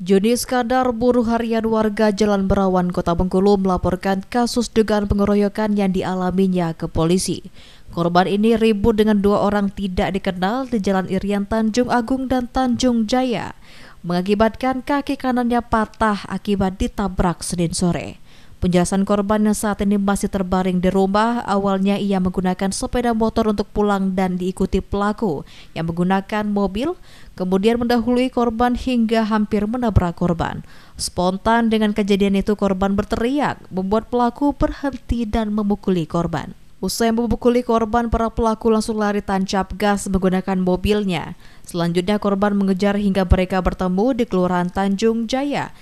Joni Skandar, buruh harian warga Jalan Berawan, Kota Bengkulu melaporkan kasus dugaan pengeroyokan yang dialaminya ke polisi. Korban ini ribut dengan dua orang tidak dikenal di Jalan Irian Tanjung Agung dan Tanjung Jaya, mengakibatkan kaki kanannya patah akibat ditabrak Senin sore. Penjelasan korban yang saat ini masih terbaring di rumah, awalnya ia menggunakan sepeda motor untuk pulang dan diikuti pelaku yang menggunakan mobil, kemudian mendahului korban hingga hampir menabrak korban. Spontan dengan kejadian itu korban berteriak, membuat pelaku berhenti dan memukuli korban. Usai memukuli korban, para pelaku langsung lari tancap gas menggunakan mobilnya. Selanjutnya korban mengejar hingga mereka bertemu di Kelurahan Tanjung Jaya.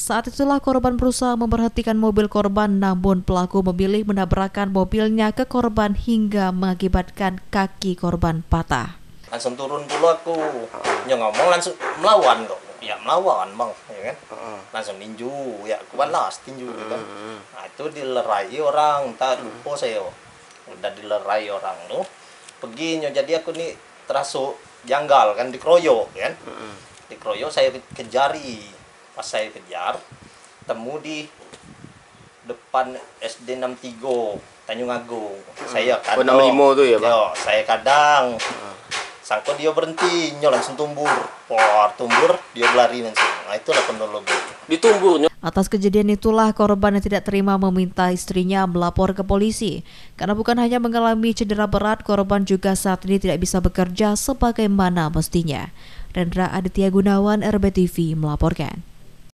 Saat itulah korban berusaha memperhatikan mobil korban namun pelaku memilih menabrakan mobilnya ke korban hingga mengakibatkan kaki korban patah. Langsung turun dulu aku, ya ngomong langsung melawan kok. Ya melawan bang, ya kan? Langsung tinju, ya kuat lah tinju gitu kan. Nah, itu dilerai orang, tak lupa saya. Udah dilerai orang tuh. Pergi jadi aku nih terasuk janggal kan dikeroyok kan. Dikeroyok saya kejari pas saya kejar temu di depan SD 63 Tanjung Agung hmm. saya kadang oh, 65 tuh ya pak yo, saya kadang hmm. sangkut dia berhenti nyo langsung tumbur por tumbur dia berlari langsung nah itulah ditumbur ditumburnya Atas kejadian itulah korban yang tidak terima meminta istrinya melapor ke polisi. Karena bukan hanya mengalami cedera berat, korban juga saat ini tidak bisa bekerja sebagaimana mestinya. Rendra Aditya Gunawan, RBTV melaporkan.